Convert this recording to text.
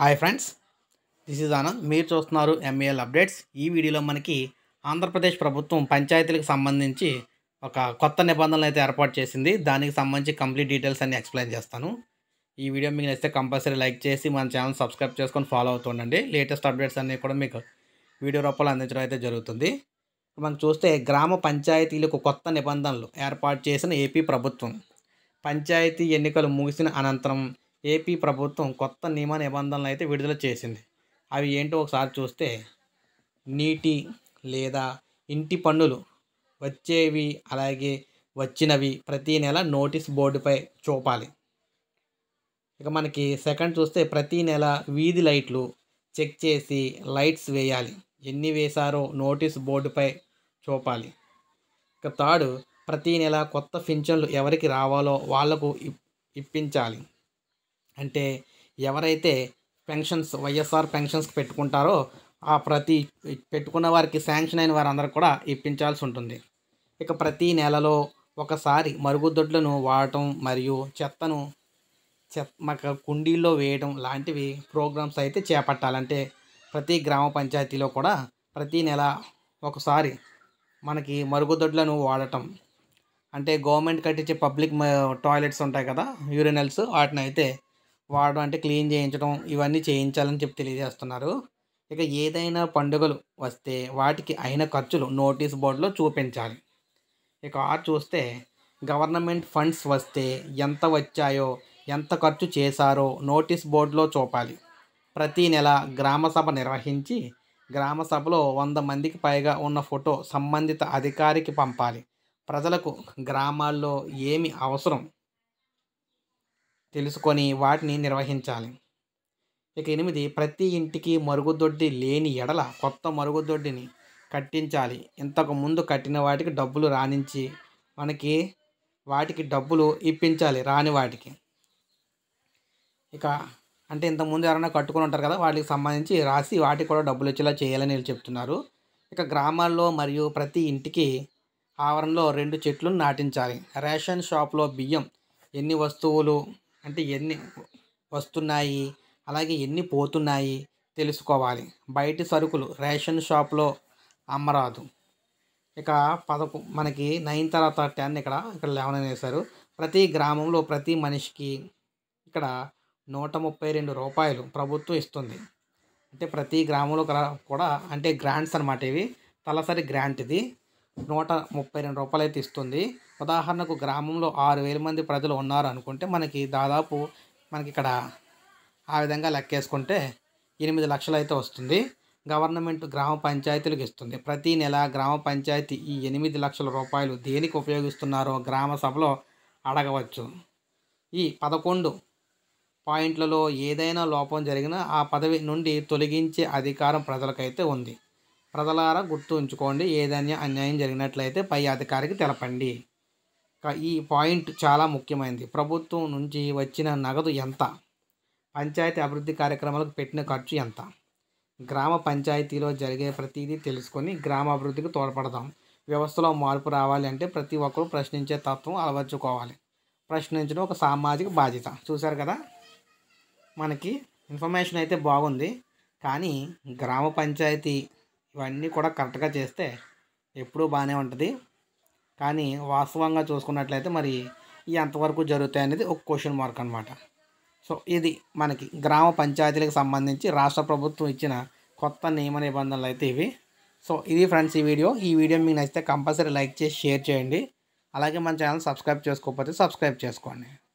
hi friends this is Anand మీరు చూస్తున్నారు MAL updates ఈ వీడియోలో మనకి ఆంధ్రప్రదేశ్ ప్రభుత్వం పంచాయతీలకు సంబంధించి ఒక కొత్త నిబంధనలు అయితే ఏర్పాటు చేసింది దానికి సంబంధించి కంప్లీట్ డీటెయిల్స్ అన్ని ఎక్స్ప్లెయిన్ చేస్తాను ఈ వీడియో మీకు నచ్చితే కంపల్సరీ లైక్ చేసి మన ఛానల్ సబ్స్క్రైబ్ చేసుకొని ఫాలో అవుతుండండి లేటెస్ట్ అప్డేట్స్ అన్నీ కూడా మీకు వీడియో రూపంలో అందించడం అయితే జరుగుతుంది మనం చూస్తే గ్రామ పంచాయతీలకు కొత్త నిబంధనలు ఏర్పాటు చేసిన ఏపీ ప్రభుత్వం పంచాయతీ ఎన్నికలు ముగిసిన అనంతరం ఏపీ ప్రభుత్వం కొత్త నియమ నిబంధనలు అయితే విడుదల చేసింది అవి ఏంటో ఒకసారి చూస్తే నీటి లేదా ఇంటి పన్నులు వచ్చేవి అలాగే వచ్చినవి ప్రతి నెల నోటీస్ బోర్డుపై చూపాలి ఇక మనకి సెకండ్ చూస్తే ప్రతి నెల వీధి లైట్లు చెక్ చేసి లైట్స్ వేయాలి ఎన్ని వేశారో నోటీస్ బోర్డుపై చూపాలి ఇక థర్డ్ ప్రతి నెల కొత్త పింఛన్లు ఎవరికి రావాలో వాళ్లకు ఇప్పించాలి అంటే ఎవరైతే పెన్షన్స్ వైఎస్ఆర్ పెన్షన్స్కి పెట్టుకుంటారో ఆ ప్రతి పెట్టుకున్న వారికి శాంక్షన్ అయిన వారందరూ కూడా ఇప్పించాల్సి ఉంటుంది ఇక ప్రతి నెలలో ఒకసారి మరుగుదొడ్లను వాడటం మరియు చెత్తను చెత్త మాకు కుండీల్లో వేయడం లాంటివి ప్రోగ్రామ్స్ అయితే చేపట్టాలంటే ప్రతి గ్రామ పంచాయతీలో కూడా ప్రతి నెల ఒకసారి మనకి మరుగుదొడ్లను వాడటం అంటే గవర్నమెంట్ కట్టించే పబ్లిక్ టాయిలెట్స్ ఉంటాయి కదా యూరినల్స్ వాటిని అయితే వాడడం అంటే క్లీన్ చేయించడం ఇవన్నీ చేయించాలని చెప్పి తెలియజేస్తున్నారు ఇక ఏదైనా పండుగలు వస్తే వాటికి అయిన ఖర్చులు నోటీస్ బోర్డులో చూపించాలి ఇక ఆరు చూస్తే గవర్నమెంట్ ఫండ్స్ వస్తే ఎంత వచ్చాయో ఎంత ఖర్చు చేశారో నోటీస్ బోర్డులో చూపాలి ప్రతీ నెల గ్రామసభ నిర్వహించి గ్రామసభలో వంద మందికి పైగా ఉన్న ఫోటో సంబంధిత అధికారికి పంపాలి ప్రజలకు గ్రామాల్లో ఏమి అవసరం తెలుసుకొని వాటిని నిర్వహించాలి ఇక ఎనిమిది ప్రతి ఇంటికి మరుగుదొడ్డి లేని ఎడల కొత్త మరుగుదొడ్డిని కట్టించాలి ఇంతకు ముందు కట్టిన వాటికి డబ్బులు రాణించి మనకి వాటికి డబ్బులు ఇప్పించాలి రాని వాటికి ఇక అంటే ఇంతకుముందు ఎవరైనా కట్టుకుని ఉంటారు కదా వాటికి సంబంధించి రాసి వాటికి కూడా డబ్బులు వచ్చేలా చేయాలని వీళ్ళు చెప్తున్నారు ఇక గ్రామాల్లో మరియు ప్రతి ఇంటికి ఆవరణలో రెండు చెట్లను నాటించాలి రేషన్ షాప్లో బియ్యం ఎన్ని వస్తువులు అంటే ఎన్ని వస్తున్నాయి అలాగే ఎన్ని పోతున్నాయి తెలుసుకోవాలి బయట సరుకులు రేషన్ షాప్లో అమ్మరాదు ఇక పదకొ మనకి నైన్ తర్వాత టెన్ ఇక్కడ ఇక్కడ లెవెన్ అనేసారు వేశారు ప్రతి గ్రామంలో ప్రతి మనిషికి ఇక్కడ నూట ముప్పై రెండు రూపాయలు ప్రభుత్వం ఇస్తుంది అంటే ప్రతి గ్రామంలో కూడా అంటే గ్రాంట్స్ అనమాట ఇవి తలసరి గ్రాంట్ ఇది నూట ముప్పై రెండు రూపాయలు అయితే ఇస్తుంది ఉదాహరణకు గ్రామంలో ఆరు వేల మంది ప్రజలు ఉన్నారు అనుకుంటే మనకి దాదాపు మనకి ఇక్కడ ఆ విధంగా లెక్కేసుకుంటే ఎనిమిది లక్షలు అయితే వస్తుంది గవర్నమెంట్ గ్రామ పంచాయతీలకు ఇస్తుంది ప్రతి నెల గ్రామ పంచాయతీ ఈ ఎనిమిది లక్షల రూపాయలు దేనికి ఉపయోగిస్తున్నారో గ్రామ సభలో అడగవచ్చు ఈ పదకొండు పాయింట్లలో ఏదైనా లోపం జరిగినా ఆ పదవి నుండి తొలగించే అధికారం ప్రజలకైతే ఉంది ప్రజలారా గుర్తు ఉంచుకోండి ఏదైనా అన్యాయం జరిగినట్లయితే పై అధికారికి తెలపండి ఈ పాయింట్ చాలా ముఖ్యమైనది ప్రభుత్వం నుంచి వచ్చిన నగదు ఎంత పంచాయతీ అభివృద్ధి కార్యక్రమాలకు పెట్టిన ఖర్చు ఎంత గ్రామ పంచాయతీలో జరిగే ప్రతిదీ తెలుసుకొని గ్రామ అభివృద్ధికి తోడ్పడదాం వ్యవస్థలో మార్పు రావాలి అంటే ప్రతి ఒక్కరూ ప్రశ్నించే తత్వం అలవర్చుకోవాలి ప్రశ్నించడం ఒక సామాజిక బాధ్యత చూశారు కదా మనకి ఇన్ఫర్మేషన్ అయితే బాగుంది కానీ గ్రామ పంచాయతీ ఇవన్నీ కూడా కరెక్ట్గా చేస్తే ఎప్పుడూ బాగానే ఉంటుంది కానీ వాస్తవంగా చూసుకున్నట్లయితే మరి ఎంతవరకు జరుగుతాయి అనేది ఒక క్వశ్చన్ మార్క్ అనమాట సో ఇది మనకి గ్రామ పంచాయతీలకు సంబంధించి రాష్ట్ర ప్రభుత్వం ఇచ్చిన కొత్త నియమ నిబంధనలు అయితే ఇవి సో ఇది ఫ్రెండ్స్ ఈ వీడియో ఈ వీడియో మీకు నచ్చితే కంపల్సరీ లైక్ చేసి షేర్ చేయండి అలాగే మన ఛానల్ సబ్స్క్రైబ్ చేసుకోకపోతే సబ్స్క్రైబ్ చేసుకోండి